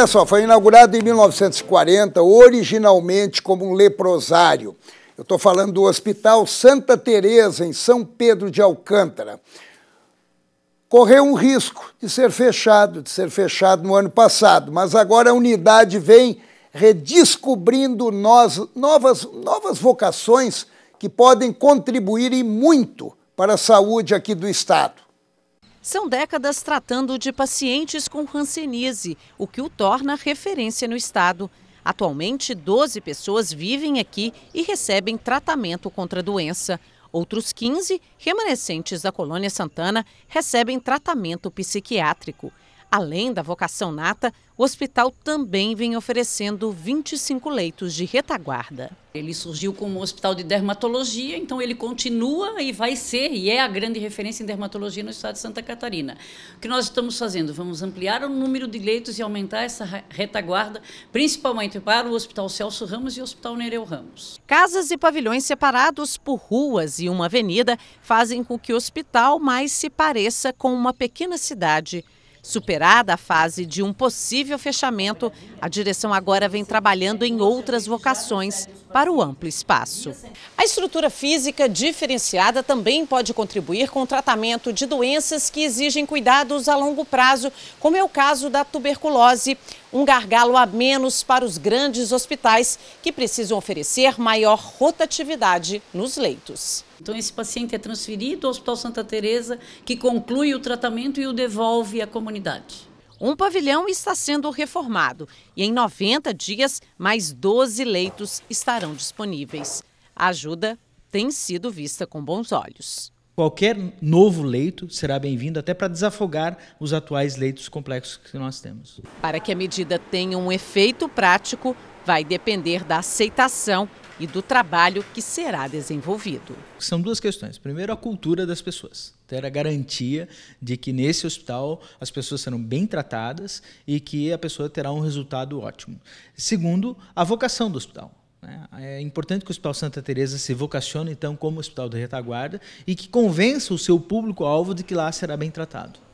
Pessoal, foi inaugurado em 1940, originalmente como um leprosário. Eu estou falando do Hospital Santa Teresa em São Pedro de Alcântara. Correu um risco de ser fechado, de ser fechado no ano passado, mas agora a unidade vem redescobrindo nós, novas, novas vocações que podem contribuir e muito para a saúde aqui do Estado. São décadas tratando de pacientes com hanseníase, o que o torna referência no estado. Atualmente, 12 pessoas vivem aqui e recebem tratamento contra a doença. Outros 15, remanescentes da colônia Santana, recebem tratamento psiquiátrico. Além da vocação nata, o hospital também vem oferecendo 25 leitos de retaguarda. Ele surgiu como hospital de dermatologia, então ele continua e vai ser e é a grande referência em dermatologia no estado de Santa Catarina. O que nós estamos fazendo? Vamos ampliar o número de leitos e aumentar essa retaguarda, principalmente para o Hospital Celso Ramos e o Hospital Nereu Ramos. Casas e pavilhões separados por ruas e uma avenida fazem com que o hospital mais se pareça com uma pequena cidade. Superada a fase de um possível fechamento, a direção agora vem trabalhando em outras vocações para o amplo espaço. A estrutura física diferenciada também pode contribuir com o tratamento de doenças que exigem cuidados a longo prazo, como é o caso da tuberculose, um gargalo a menos para os grandes hospitais que precisam oferecer maior rotatividade nos leitos. Então esse paciente é transferido ao Hospital Santa Teresa, que conclui o tratamento e o devolve à comunidade. Um pavilhão está sendo reformado e em 90 dias, mais 12 leitos estarão disponíveis. A ajuda tem sido vista com bons olhos. Qualquer novo leito será bem-vindo, até para desafogar os atuais leitos complexos que nós temos. Para que a medida tenha um efeito prático, vai depender da aceitação e do trabalho que será desenvolvido. São duas questões. Primeiro, a cultura das pessoas. Ter a garantia de que nesse hospital as pessoas serão bem tratadas e que a pessoa terá um resultado ótimo. Segundo, a vocação do hospital. Né? É importante que o Hospital Santa Teresa se vocacione então como hospital de retaguarda e que convença o seu público-alvo de que lá será bem tratado.